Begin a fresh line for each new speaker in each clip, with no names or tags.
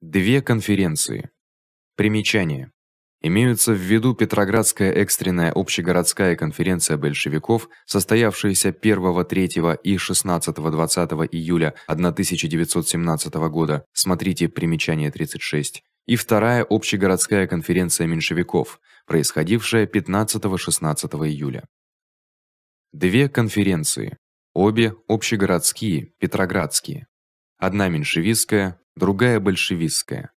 Две конференции. Примечание. Имеются в виду Петроградская экстренная общегородская конференция большевиков, состоявшаяся 1-3 и 16-20 июля 1917 года. Смотрите примечание 36. И вторая общегородская конференция меньшевиков, происходившая 15-16 июля. Две конференции, обе общегородские, петроградские одна меньшевистская, другая большевистская.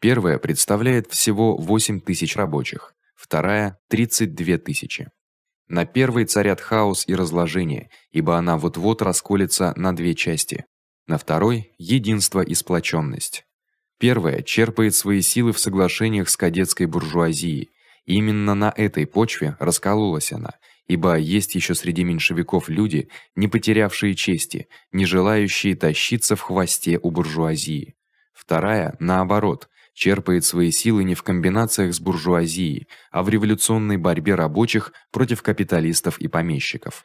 Первая представляет всего 8 тысяч рабочих, вторая 32 тысячи. На первой царят хаос и разложение, ибо она вот-вот расколется на две части. На второй единство и сплоченность. Первая черпает свои силы в соглашениях с кадетской буржуазией. Именно на этой почве раскололась она ибо есть еще среди меньшевиков люди, не потерявшие чести, не желающие тащиться в хвосте у буржуазии. Вторая, наоборот, черпает свои силы не в комбинациях с буржуазией, а в революционной борьбе рабочих против капиталистов и помещиков.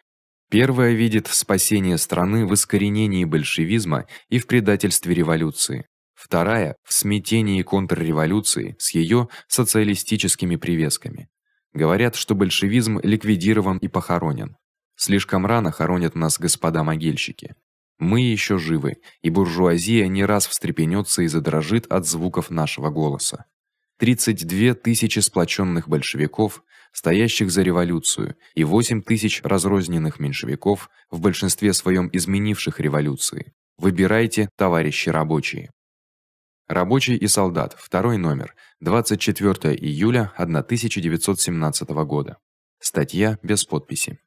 Первая видит спасение страны в искоренении большевизма и в предательстве революции. Вторая в смятении контрреволюции с ее социалистическими привесками. Говорят, что большевизм ликвидирован и похоронен. Слишком рано хоронят нас господа могильщики. Мы еще живы, и буржуазия не раз встрепенется и задрожит от звуков нашего голоса. 32 тысячи сплоченных большевиков, стоящих за революцию, и 8 тысяч разрозненных меньшевиков, в большинстве своем изменивших революции. Выбирайте, товарищи рабочие. Рабочий и солдат. Второй номер. 24 июля 1917 года. Статья без подписи.